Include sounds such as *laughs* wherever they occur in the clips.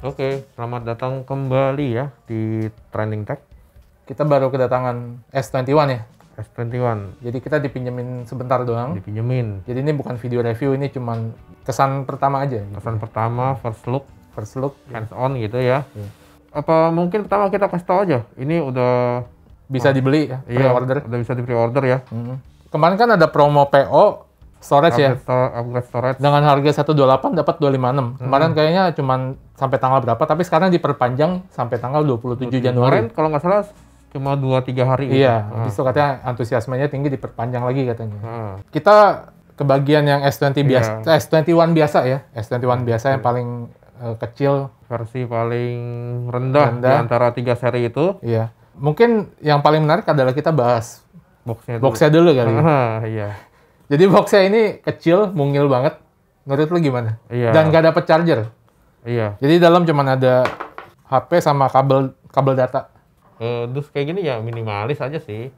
Oke, selamat datang kembali ya di Trending Tech. Kita baru kedatangan S21 ya? S21. Jadi kita dipinjemin sebentar doang. Dipinjemin. Jadi ini bukan video review, ini cuma kesan pertama aja. Gitu. Kesan pertama, first look. First look. Ya. Hands on gitu ya. Yeah. Apa mungkin pertama kita kasih tau aja, ini udah... Bisa nah. dibeli ya, iya, pre-order. Iya, udah bisa di pre-order ya. Mm -hmm. Kemarin kan ada promo PO, storage ya? upgrade ya. upgrade storage. Dengan harga 128 dapat 256. Hmm. Kemarin kayaknya cuma sampai tanggal berapa, tapi sekarang diperpanjang sampai tanggal 27 Januari. Kemarin kalau nggak salah cuma 2 3 hari gitu. Iya, ya. hmm. itu katanya antusiasmenya tinggi diperpanjang lagi katanya. Hmm. Kita ke bagian yang S20 iya. biasa, yeah. S21 biasa ya. S21 biasa yang iya. paling uh, kecil versi paling rendah, rendah. di antara tiga seri itu. Iya. Mungkin yang paling menarik adalah kita bahas boxnya dulu, boxnya dulu kali. Uh, *laughs* iya. Jadi boxnya ini kecil, mungil banget. Menurut lu gimana? Iya. Dan gak dapet charger. Iya. Jadi dalam cuman ada HP sama kabel kabel data. Uh, eh, terus kayak gini ya minimalis aja sih.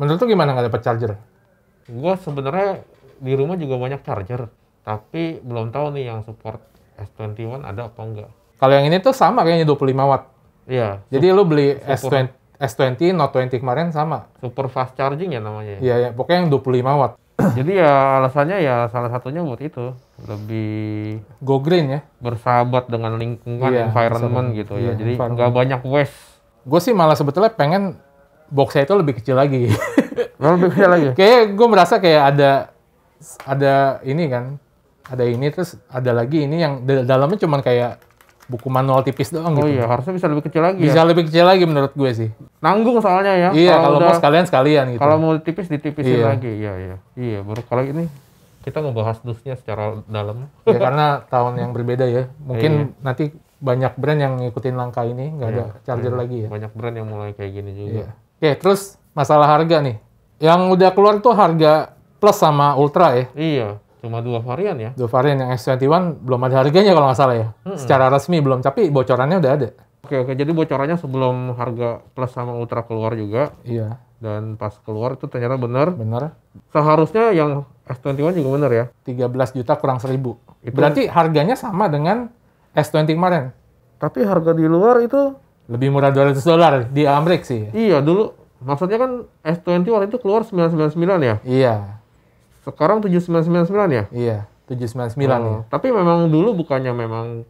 Menurut lu gimana gak dapet charger? Gue sebenarnya di rumah juga banyak charger, tapi belum tahu nih yang support S21 ada apa enggak. Kalau yang ini tuh sama kayaknya 25 watt. Iya. Jadi lu beli super, S20 S20 Note 20 kemarin sama. Super fast charging ya namanya. Ya? Iya, ya, pokoknya yang 25 watt. *clears throat* jadi ya alasannya ya salah satunya buat itu lebih go green ya bersahabat dengan lingkungan iya, environment bersama. gitu ya. iya, ya jadi nggak banyak waste gue sih malah sebetulnya pengen boxnya itu lebih kecil lagi *laughs* lebih kecil lagi kayak gue merasa kayak ada ada ini kan ada ini terus ada lagi ini yang dalamnya cuman kayak buku manual tipis doang oh gitu. Oh iya, harusnya bisa lebih kecil lagi. Ya. Bisa ya? lebih kecil lagi menurut gue sih. Nanggung soalnya ya. Iya, kalau, kalau mau sekalian sekalian gitu. Kalau mau tipis ditipisin iya. lagi. Iya, iya. Iya, baru kalau ini kita mau ngebahas dusnya secara dalam. Ya karena tahun yang berbeda ya. Mungkin iya. nanti banyak brand yang ngikutin langkah ini, nggak iya, ada charger iya. lagi ya. Banyak brand yang mulai kayak gini juga. Iya. Oke, terus masalah harga nih. Yang udah keluar tuh harga plus sama ultra ya. Iya. Cuma dua varian ya? Dua varian yang S21 belum ada harganya kalau nggak salah ya. Hmm. Secara resmi belum, tapi bocorannya udah ada. Oke, oke. Jadi bocorannya sebelum harga Plus sama Ultra keluar juga. Iya. Dan pas keluar itu ternyata benar. Benar. Seharusnya yang S21 juga benar ya? 13 juta kurang seribu. Itu... Berarti harganya sama dengan S20 kemarin. Tapi harga di luar itu lebih murah 200 dolar di Amerika sih. Iya, dulu maksudnya kan S20 waktu itu keluar 999 ya? Iya. Sekarang 7999 ya? Iya, 799 hmm. ya. Tapi memang dulu bukannya memang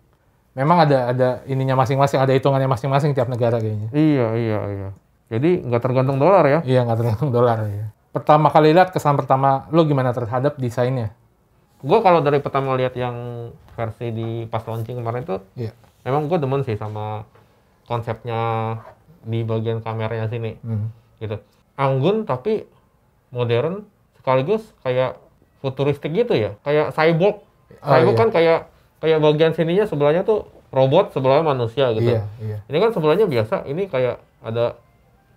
Memang ada ada ininya masing-masing, ada hitungannya masing-masing tiap negara kayaknya. Iya, iya, iya. Jadi nggak tergantung dolar ya? Iya, nggak tergantung dolar. ya. Pertama kali lihat kesan pertama lo gimana terhadap desainnya? gua kalau dari pertama lihat yang versi di pas launching kemarin itu iya. memang gua demen sih sama konsepnya di bagian kameranya sini, hmm. gitu. Anggun tapi modern sekaligus kayak futuristik gitu ya kayak cyborg oh, cyborg iya. kan kayak kayak bagian sininya sebelahnya tuh robot sebelahnya manusia gitu iya, iya. ini kan sebelahnya biasa ini kayak ada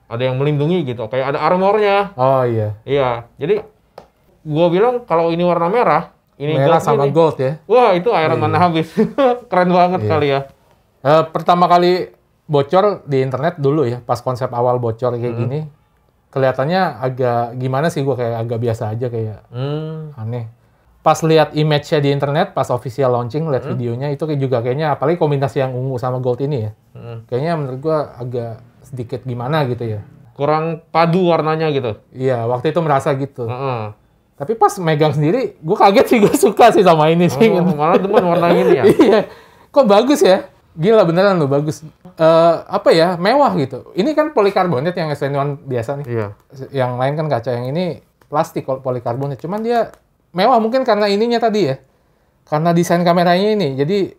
ada yang melindungi gitu kayak ada armornya oh iya iya jadi gua bilang kalau ini warna merah ini merah gold sama ini. gold ya wah itu Iron iya, mana iya. habis *laughs* keren banget iya. kali ya uh, pertama kali bocor di internet dulu ya pas konsep awal bocor kayak hmm. gini kelihatannya agak gimana sih gue kayak agak biasa aja kayak hmm. aneh pas lihat image-nya di internet pas official launching lihat hmm. videonya itu kayak juga kayaknya apalagi kombinasi yang ungu sama gold ini ya hmm. kayaknya menurut gue agak sedikit gimana gitu ya kurang padu warnanya gitu iya waktu itu merasa gitu hmm. tapi pas megang sendiri gue kaget sih gue suka sih sama ini sih oh, malah teman warna ini ya *laughs* iya kok bagus ya Gila beneran lo bagus. Uh, apa ya mewah gitu. Ini kan polikarbonat yang SN1 biasa nih. Iya. Yang lain kan kaca yang ini plastik polikarbonat. Cuman dia mewah mungkin karena ininya tadi ya. Karena desain kameranya ini. Jadi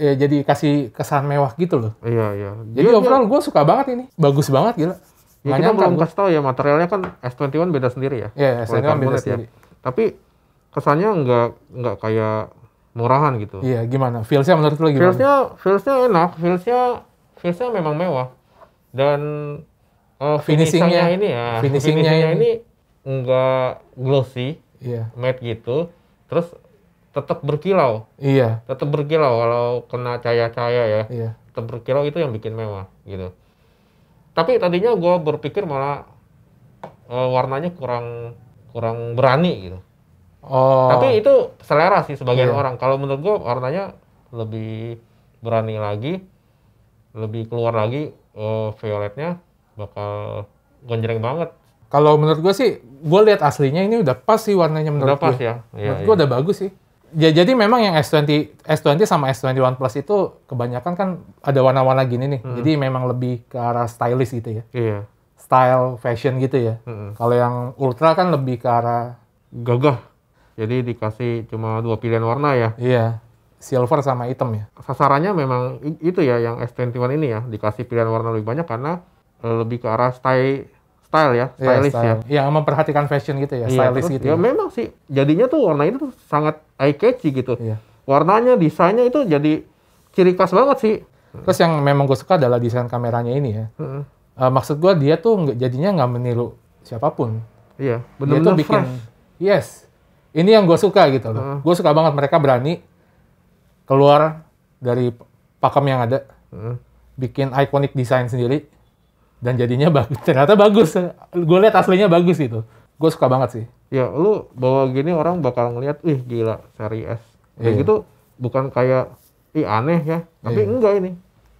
ya jadi kasih kesan mewah gitu loh. Iya iya. Jadi overall gue suka banget ini. Bagus banget gila. Ya kita belum kasih tahu ya materialnya kan S21 beda sendiri ya. Iya, S21 beda ya. sendiri. Ya. Tapi kesannya nggak nggak kayak murahan gitu. Iya, gimana? Feelsnya menurut lu gimana? Feelsnya, feelsnya enak, feelsnya, feelsnya memang mewah. Dan uh, finishingnya ini ya, finishingnya, finishingnya ini enggak glossy, iya. matte gitu. Terus tetap berkilau. Iya. Tetap berkilau kalau kena cahaya-cahaya ya. Iya. Tetap berkilau itu yang bikin mewah gitu. Tapi tadinya gua berpikir malah uh, warnanya kurang kurang berani gitu. Oh. Tapi itu selera sih sebagian yeah. orang. Kalau menurut gua warnanya lebih berani lagi, lebih keluar lagi uh, violetnya bakal gonjreng banget. Kalau menurut gua sih, gua lihat aslinya ini udah pas sih warnanya menurut udah pas ya. Iya, menurut iya. udah bagus sih. Ya, jadi memang yang S20, S20 sama S21 Plus itu kebanyakan kan ada warna-warna gini nih. Hmm. Jadi memang lebih ke arah stylish gitu ya. Iya. Style fashion gitu ya. Hmm. Kalau yang Ultra kan lebih ke arah gagah jadi dikasih cuma dua pilihan warna ya. Iya. Silver sama hitam ya. Sasarannya memang itu ya yang S21 ini ya, dikasih pilihan warna lebih banyak karena e, lebih ke arah style style ya, iya, stylish yeah, style. ya. Yang memperhatikan fashion gitu ya, yeah, stylish terus, gitu. Ya, ya, memang sih. Jadinya tuh warna itu sangat eye catchy gitu. Yeah. Warnanya, desainnya itu jadi ciri khas banget sih. Terus yang memang gue suka adalah desain kameranya ini ya. Mm -hmm. uh, maksud gue dia tuh jadinya nggak meniru siapapun. Iya, yeah, benar-benar fresh. yes, ini yang gue suka gitu loh. Hmm. Gue suka banget mereka berani keluar dari pakem yang ada, hmm. bikin ikonik desain sendiri, dan jadinya bagus. *laughs* Ternyata bagus. Gue lihat aslinya bagus gitu. Gue suka banget sih. Ya, lu bawa gini orang bakal ngeliat, ih gila, seri S. Kayak yeah. gitu bukan kayak, ih aneh ya. Tapi yeah. enggak ini.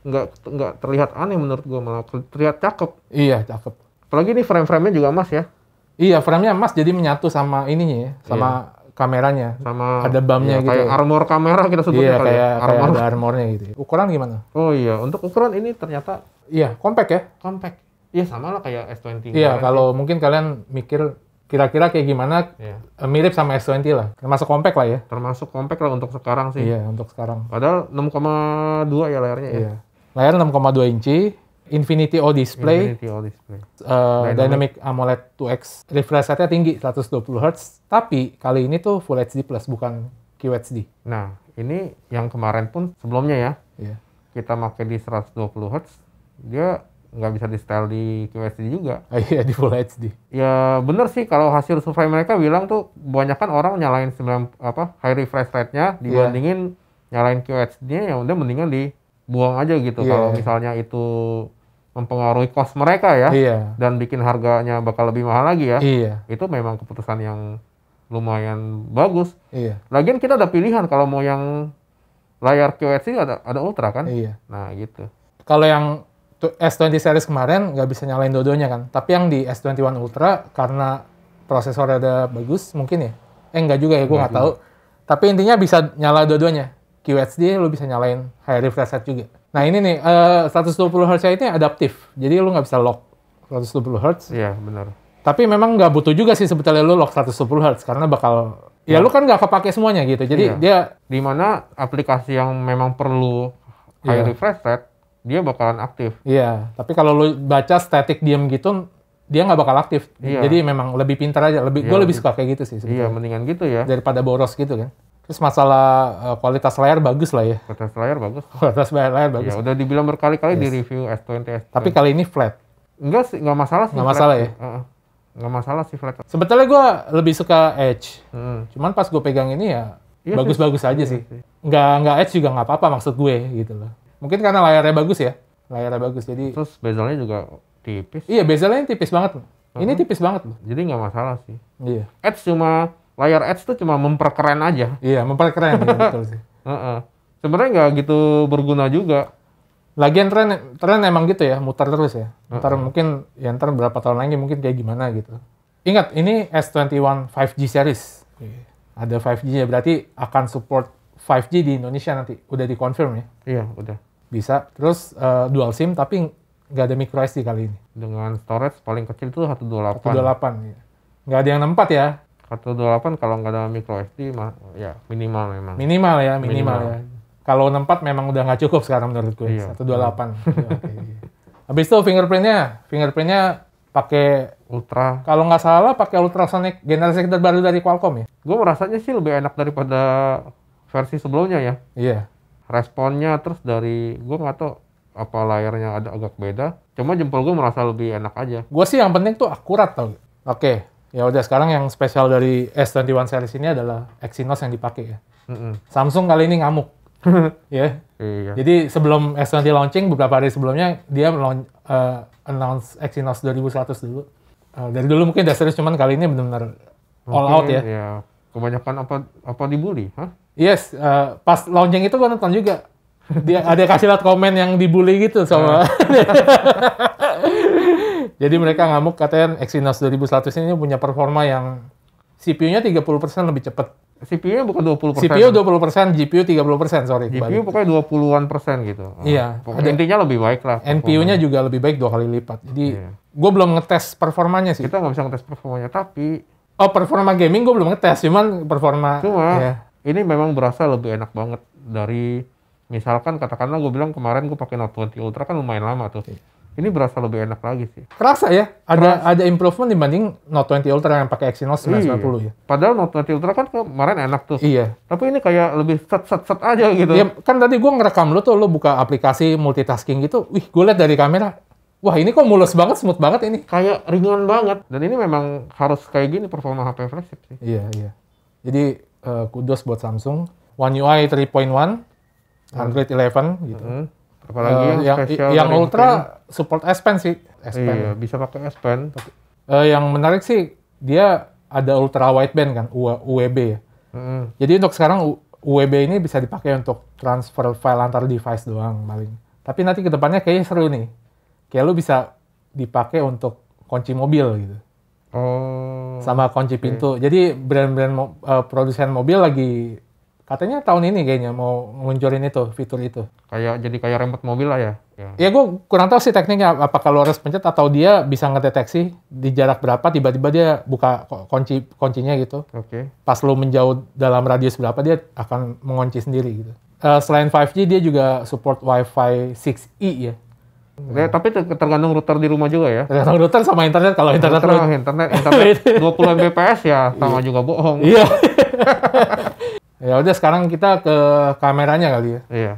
Enggak, enggak terlihat aneh menurut gue, malah terlihat cakep. Iya, cakep. Apalagi ini frame-framenya juga emas ya. Iya, frame-nya emas jadi menyatu sama ininya ya, sama iya. kameranya. Sama ada bamnya iya, gitu. Kayak armor kamera kita sebutnya iya, kali ya. kayak, ya. Armor. Kayak ada armornya gitu. Ukuran gimana? Oh iya, untuk ukuran ini ternyata iya, compact ya. Compact. Iya, sama lah kayak S20. Iya, kalau ya. mungkin kalian mikir kira-kira kayak gimana iya. Eh, mirip sama S20 lah termasuk compact lah ya termasuk compact lah untuk sekarang sih iya untuk sekarang padahal 6,2 ya layarnya ya. iya. ya layar 6,2 inci Infinity O Display, Infinity o Display. Uh, Dynamic. AMOLED 2X refresh rate-nya tinggi 120 Hz tapi kali ini tuh Full HD Plus bukan QHD. Nah, ini yang kemarin pun sebelumnya ya. Yeah. Kita pakai di 120 Hz, dia nggak bisa di style di QHD juga. Iya, iya, di Full HD. Ya bener sih kalau hasil survei mereka bilang tuh banyak kan orang nyalain 9 apa high refresh rate-nya iya. dibandingin yeah. nyalain QHD-nya ya udah mendingan di buang aja gitu yeah. kalau misalnya itu mempengaruhi cost mereka ya iya. dan bikin harganya bakal lebih mahal lagi ya iya. itu memang keputusan yang lumayan bagus iya. lagian kita ada pilihan kalau mau yang layar QHD ada ada ultra kan iya. nah gitu kalau yang S20 series kemarin nggak bisa nyalain dodonya kan tapi yang di S21 Ultra karena prosesornya ada bagus mungkin ya eh nggak juga ya gue nggak tahu tapi intinya bisa nyala dua-duanya QHD lo bisa nyalain high refresh rate juga. Nah ini nih, uh, 120 Hz ini adaptif. Jadi lo nggak bisa lock 120 Hz. Iya, benar. Tapi memang nggak butuh juga sih sebetulnya lo lock 120 Hz karena bakal ya, ya lu kan nggak kepake semuanya gitu. Jadi iya. dia mana aplikasi yang memang perlu high iya. refresh rate dia bakalan aktif. Iya, tapi kalau lu baca static diam gitu dia nggak bakal aktif. Iya. Jadi memang lebih pintar aja. Lebih, iya, gue lebih suka kayak gitu sih. Sebenernya. Iya, mendingan gitu ya. Daripada boros gitu kan. Terus masalah eh, kualitas layar bagus lah ya. Kualitas layar bagus. Kualitas layar bagus. Ya, udah dibilang berkali-kali yes. di review S20, S20. Tapi kali ini flat. Enggak sih, enggak masalah sih. Enggak masalah ya? Uh, enggak masalah sih flat. Sebetulnya gue lebih suka Edge. Hmm. Cuman pas gue pegang ini ya iya bagus-bagus iya aja sih. nggak Enggak, enggak Edge juga nggak apa-apa maksud gue gitu loh. Mungkin karena layarnya bagus ya. Layarnya bagus jadi... Terus bezelnya juga tipis. Iya, bezelnya tipis banget. Hmm. Ini tipis banget loh. Jadi nggak masalah sih. Iya. Edge cuma layar ads tuh cuma memperkeren aja. Iya, memperkeren ya, betul sih. Uh *laughs* -uh. Sebenarnya nggak gitu berguna juga. Lagian tren tren emang gitu ya, mutar terus ya. Ntar uh -uh. mungkin ya ntar berapa tahun lagi mungkin kayak gimana gitu. Ingat, ini S21 5G series. Iya. Ada 5G nya berarti akan support 5G di Indonesia nanti. Udah dikonfirm ya? Iya, udah. Bisa. Terus uh, dual SIM tapi nggak ada micro SD kali ini. Dengan storage paling kecil itu 128. 128, ya. Nggak ada yang 64 ya. 128 kalau nggak ada micro SD mah ya minimal memang. Minimal ya, minimal, minimal. ya. Kalau 64 memang udah nggak cukup sekarang menurut gue. Iya. 128. *laughs* Iya, okay. Habis itu fingerprintnya, fingerprintnya pakai ultra. Kalau nggak salah pakai ultrasonic generasi terbaru dari Qualcomm ya. Gue merasanya sih lebih enak daripada versi sebelumnya ya. Iya. Responnya terus dari gue nggak tahu apa layarnya ada agak beda. Cuma jempol gue merasa lebih enak aja. Gue sih yang penting tuh akurat tau. Oke, okay ya udah sekarang yang spesial dari S21 series ini adalah Exynos yang dipakai ya. Mm-hmm. Samsung kali ini ngamuk. *laughs* ya. Yeah. Iya. Jadi sebelum S20 launching beberapa hari sebelumnya dia launch, uh, announce Exynos 2100 dulu. Uh, dari dulu mungkin udah serius cuman kali ini benar-benar all out ya. ya. Kebanyakan apa apa dibully, hah? Yes, uh, pas launching itu gue nonton juga. Dia ada kasih lihat komen yang dibully gitu sama iya. *laughs* Jadi mereka ngamuk katanya Exynos 2100 ini punya performa yang CPU-nya 30% lebih cepat. CPU-nya bukan 20%. CPU 20%, GPU 30%, sorry. GPU pokoknya 20-an persen gitu. Iya. Ah, ada, intinya lebih baik lah. NPU-nya juga lebih baik dua kali lipat. Jadi iya. gue belum ngetes performanya sih. Kita nggak bisa ngetes performanya, tapi... Oh, performa gaming gue belum ngetes, cuman performa... Cuma, ya. ini memang berasa lebih enak banget dari... Misalkan katakanlah gue bilang kemarin gue pakai Note 20 Ultra kan lumayan lama tuh. Iya ini berasa lebih enak lagi sih. Kerasa ya? Ada Kerasa. ada improvement dibanding Note 20 Ultra yang pakai Exynos 990 iya. ya. Padahal Note 20 Ultra kan kemarin enak tuh. Iya. Tapi ini kayak lebih set set set aja gitu. Iya. kan tadi gua ngerekam lu tuh lu buka aplikasi multitasking gitu. Wih, gue lihat dari kamera Wah ini kok mulus banget, smooth banget ini. Kayak ringan banget. Dan ini memang harus kayak gini performa HP flagship sih. Iya, iya. Jadi uh, kudos buat Samsung. One UI 3.1, hmm. Android 11 gitu. -hmm Apalagi uh, yang yang, yang Ultra mungkin. support S Pen sih. S Pen. Iya, bisa pakai S Pen. Uh, yang menarik sih dia ada ultra wideband kan, UWB e ya. Hmm. Jadi untuk sekarang UWB e ini bisa dipakai untuk transfer file antar device doang paling. Tapi nanti kedepannya kayaknya seru nih. Kayak lu bisa dipakai untuk kunci mobil gitu. Oh. Sama kunci okay. pintu. Jadi brand-brand uh, produsen mobil lagi Katanya tahun ini kayaknya mau ngunculin itu, fitur itu. Kayak jadi kayak remote mobil lah ya? Ya, ya gue kurang tahu sih tekniknya apakah lo harus pencet atau dia bisa ngedeteksi di jarak berapa tiba-tiba dia buka kunci kuncinya gitu. Oke. Okay. Pas lo menjauh dalam radius berapa dia akan mengunci sendiri gitu. Uh, selain 5G dia juga support WiFi 6E ya. Ya, tapi tergantung router di rumah juga ya. Tergantung router sama internet. Kalau internet router, internet internet 20 *laughs* Mbps ya sama iya. juga bohong. Iya. *laughs* Ya udah sekarang kita ke kameranya kali ya. Iya.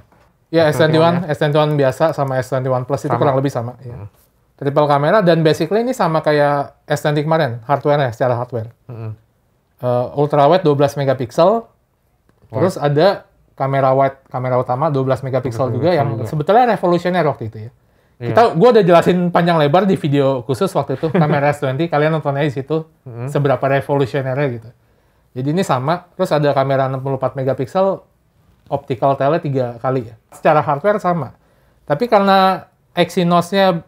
Ya S21, S21 biasa sama S21 Plus itu sama. kurang lebih sama. Ya. Hmm. Triple kamera dan basically ini sama kayak S20 kemarin, hardware ya secara hardware. Hmm. Uh, eh, ultrawide 12 megapiksel. Terus ada kamera wide, kamera utama 12 megapiksel juga yang juga. sebetulnya revolusioner waktu itu ya. Iya. Kita, gua udah jelasin panjang lebar di video khusus waktu itu kamera S20. Kalian nonton aja di situ -hmm. seberapa revolusionernya gitu. Jadi ini sama, terus ada kamera 64 megapiksel optical tele 3 kali ya. Secara hardware sama. Tapi karena Exynos-nya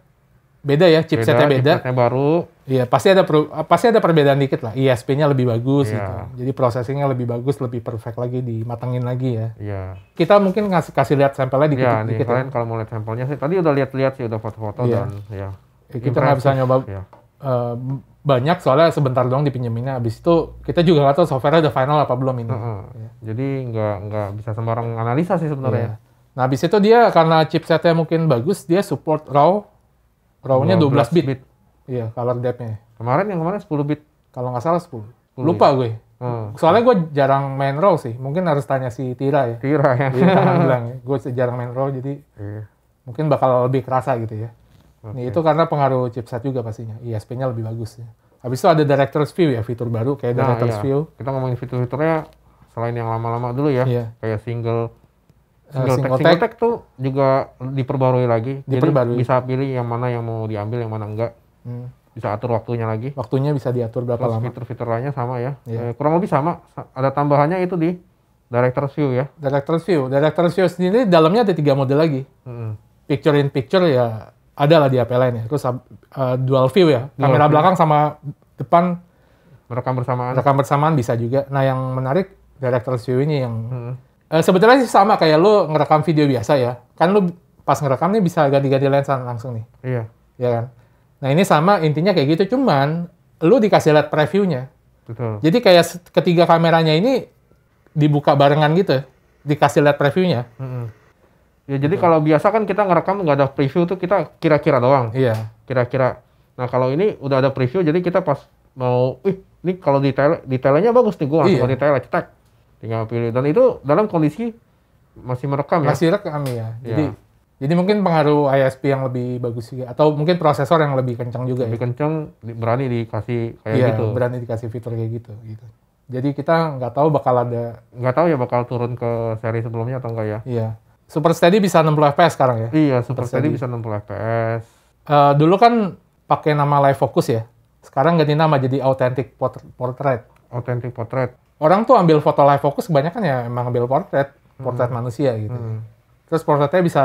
beda ya, chipsetnya beda. beda. baru. Iya, pasti ada pasti ada perbedaan dikit lah. ISP-nya lebih bagus yeah. gitu. Jadi processingnya lebih bagus, lebih perfect lagi, dimatengin lagi ya. Iya. Yeah. Kita mungkin ngasih kasih lihat sampelnya dikit-dikit. dikit, iya, ya. kalian ya. kalau mau lihat sampelnya sih, tadi udah lihat-lihat sih, udah foto-foto yeah. dan ya. Yeah. Kita nggak bisa nyoba yeah. Iya. uh, banyak soalnya sebentar doang dipinjeminnya habis itu kita juga nggak tahu software udah final apa belum ini. Uh -huh. ya. Jadi nggak nggak bisa sembarang analisa sih sebenarnya. Yeah. Nah habis itu dia karena chipsetnya mungkin bagus dia support RAW RAW-nya 12, 12 bit. bit. Iya, color depth Kemarin yang kemarin 10 bit. Kalau nggak salah 10. 10 Lupa ya? gue. Hmm. Soalnya gue jarang main RAW sih. Mungkin harus tanya si Tira ya. Tira ya. *laughs* bilang ya. Gue jarang main RAW jadi yeah. mungkin bakal lebih kerasa gitu ya. Okay. Nih, itu karena pengaruh chipset juga pastinya. ISP-nya iya, lebih bagus. Ya. Habis itu ada Director's View ya, fitur baru kayak nah, Director's iya. View. Kita ngomongin fitur-fiturnya selain yang lama-lama dulu ya, iya. kayak single eh, single, uh, single, tag. single tuh juga diperbarui lagi. Diperbarui. Jadi bisa pilih yang mana yang mau diambil, yang mana enggak. Hmm. Bisa atur waktunya lagi. Waktunya bisa diatur berapa Terus lama. Fitur-fitur lainnya sama ya. Yeah. Eh, kurang lebih sama. Ada tambahannya itu di Director's View ya. Director's View. Director's View sendiri dalamnya ada tiga model lagi. Hmm. Picture in picture ya ada lah di HP lain ya. Terus uh, dual view ya, kamera view. belakang sama depan merekam bersamaan. Rekam bersamaan bisa juga. Nah, yang menarik director view ini yang hmm. uh, sebetulnya sih sama kayak lu ngerekam video biasa ya. Kan lu pas ngerekam nih bisa ganti-ganti lensa langsung nih. Iya. Iya kan? Nah, ini sama intinya kayak gitu cuman lu dikasih lihat previewnya. Betul. Jadi kayak ketiga kameranya ini dibuka barengan gitu, ya. dikasih lihat previewnya. Mm -hmm. Ya jadi Betul. kalau biasa kan kita ngerekam nggak ada preview tuh kita kira-kira doang. Iya. Kira-kira. Nah kalau ini udah ada preview jadi kita pas mau, ih ini kalau detail detailnya bagus nih gua langsung iya. detail cetak. Tinggal pilih dan itu dalam kondisi masih merekam ya. Masih rekam ya. Jadi ya. Jadi mungkin pengaruh ISP yang lebih bagus juga, atau mungkin prosesor yang lebih kencang juga. Ya. Lebih ya? kencang, berani dikasih kayak iya, gitu. berani dikasih fitur kayak gitu. gitu. Jadi kita nggak tahu bakal ada. Nggak tahu ya bakal turun ke seri sebelumnya atau enggak ya. Iya. Super Steady bisa 60 fps sekarang ya? Iya, Super, Super Steady, bisa 60 fps. Uh, dulu kan pakai nama Live Focus ya. Sekarang ganti nama jadi Authentic Portrait. Authentic Portrait. Orang tuh ambil foto Live Focus kebanyakan ya emang ambil portrait, portrait hmm. manusia gitu. Hmm. Terus portraitnya bisa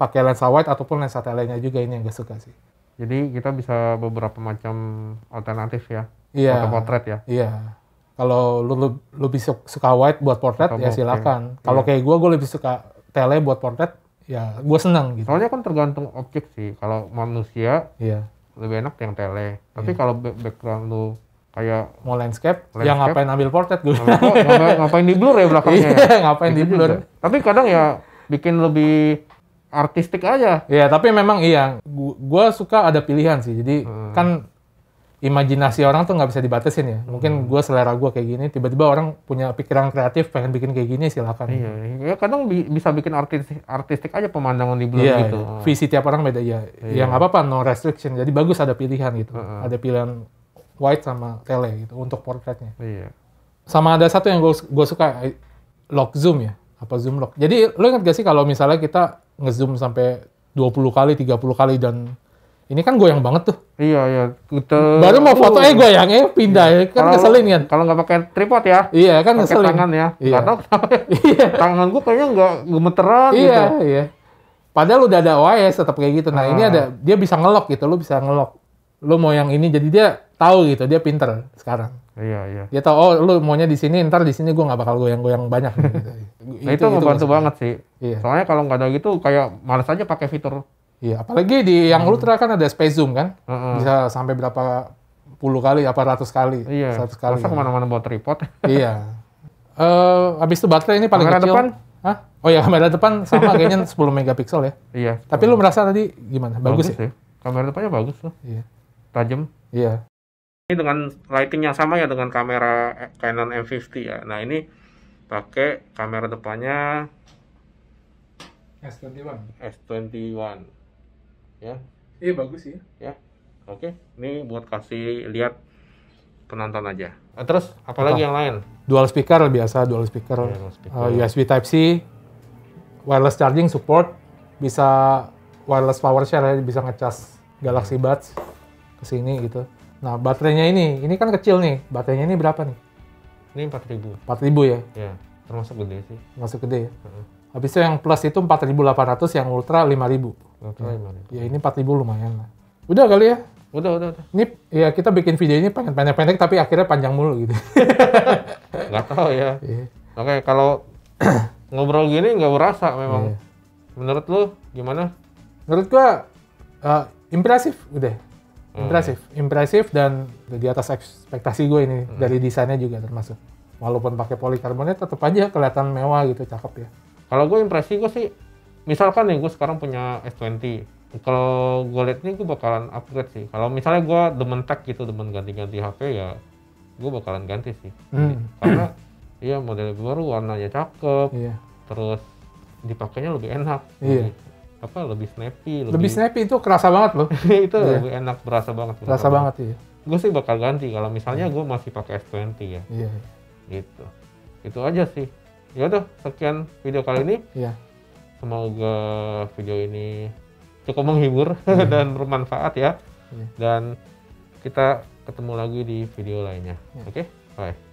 pakai lensa wide ataupun lensa telenya juga ini yang gak suka sih. Jadi kita bisa beberapa macam alternatif ya. Iya. Foto portrait ya. Iya. Kalau lu, lu lebih suka wide buat portrait ya silakan. Kalau yeah. kayak gue, gue lebih suka tele buat portrait ya gue senang gitu. Soalnya kan tergantung objek sih. Kalau manusia iya. lebih enak yang tele. Tapi iya. kalau background lu kayak mau landscape, ya landscape yang ngapain ambil portrait gue oh, ngapain, ngapain, di blur ya belakangnya *laughs* iya, ngapain gitu di blur juga. tapi kadang ya bikin lebih artistik aja ya tapi memang iya gue suka ada pilihan sih jadi hmm. kan imajinasi orang tuh nggak bisa dibatasin ya. Mungkin hmm. gue selera gue kayak gini, tiba-tiba orang punya pikiran kreatif pengen bikin kayak gini silakan. Iya, iya. ya kadang bi bisa bikin artistik, artistik aja pemandangan di blog iya, gitu. Iya. Visi tiap orang beda iya. ya. Iya. Yang apa apa no restriction. Jadi bagus ada pilihan gitu. Uh -uh. Ada pilihan white sama tele gitu untuk portretnya. Iya. Sama ada satu yang gue suka eh, lock zoom ya, apa zoom lock. Jadi lo ingat gak sih kalau misalnya kita ngezoom sampai 20 kali, 30 kali dan ini kan goyang banget tuh. Iya, iya. Kita... Baru mau foto, uh. eh goyangnya eh, pindah. ya. Kan kalo, ngeselin kan? Kalau nggak pakai tripod ya. Iya, kan pake ngeselin. tangan ya. Iya. Gak tau *laughs* iya. tangan gue kayaknya nggak gemeteran iya, gitu. Iya, iya. Padahal udah ada OIS tetap kayak gitu. Nah, ah. ini ada, dia bisa ngelok gitu. Lu bisa ngelok. Lu mau yang ini, jadi dia tahu gitu. Dia pinter sekarang. Iya, iya. Dia tahu, oh lu maunya di sini, ntar di sini gue nggak bakal goyang-goyang banyak. gitu. *laughs* nah, itu, itu ngebantu banget sih. Iya. Soalnya kalau nggak ada gitu, kayak males aja pakai fitur Iya, apalagi di yang hmm. ultra kan ada space zoom kan, hmm. bisa sampai berapa puluh kali, apa ratus kali, iya. seratus kali. Masa kan? kemana-mana buat tripod. iya. Uh, abis itu baterai ini paling kamera kecil. depan? Hah? Oh ya kamera depan sama *laughs* kayaknya 10 megapiksel ya. Iya. Tapi lu merasa tadi gimana? Bagus, bagus ya? ya? Kamera depannya bagus tuh. Iya. Tajam. Iya. Ini dengan lighting yang sama ya dengan kamera Canon M50 ya. Nah ini pakai kamera depannya S21. S21 ya iya eh, bagus sih ya oke ini buat kasih lihat penonton aja nah, terus apalagi Apa? yang lain dual speaker biasa dual speaker, iya, dual speaker. Uh, eh, USB Type C wireless charging support bisa wireless power share ya, bisa ngecas Galaxy iya. Buds ke sini gitu nah baterainya ini ini kan kecil nih baterainya ini berapa nih ini empat ribu empat ribu ya? Iya, termasuk gede sih. Termasuk gede ya? Habis itu yang plus itu 4.800, yang ultra 5.000. Ultra 5.000. Ya. ya ini 4.000 lumayan lah. Udah kali ya? Udah, udah, udah. Ini ya kita bikin video ini pengen pendek-pendek tapi akhirnya panjang mulu gitu. *laughs* nggak tahu ya. Yeah. Oke, kalau *clears throat* ngobrol gini nggak berasa memang. Yeah. Menurut lu gimana? Menurut gua uh, impresif udah. Oh, impresif, hmm. impresif dan di atas ekspektasi gue ini hmm. dari desainnya juga termasuk. Walaupun pakai polikarbonat tetap aja kelihatan mewah gitu, cakep ya kalau gue impresi gue sih misalkan nih gue sekarang punya S20 kalau gue liat nih gue bakalan upgrade sih kalau misalnya gue demen tech gitu demen ganti-ganti HP ya gue bakalan ganti sih hmm. karena iya model baru warnanya cakep iya. terus dipakainya lebih enak iya. lebih, apa lebih snappy lebih, lebih snappy itu kerasa banget loh *laughs* itu iya. lebih enak berasa banget berasa, berasa banget, banget iya gue sih bakal ganti kalau misalnya iya. gue masih pakai S20 ya iya. gitu itu aja sih ya udah sekian video kali ini. Ya. Semoga video ini cukup menghibur *laughs* ya. dan bermanfaat ya. ya. Dan kita ketemu lagi di video lainnya. Ya. Oke, okay? bye.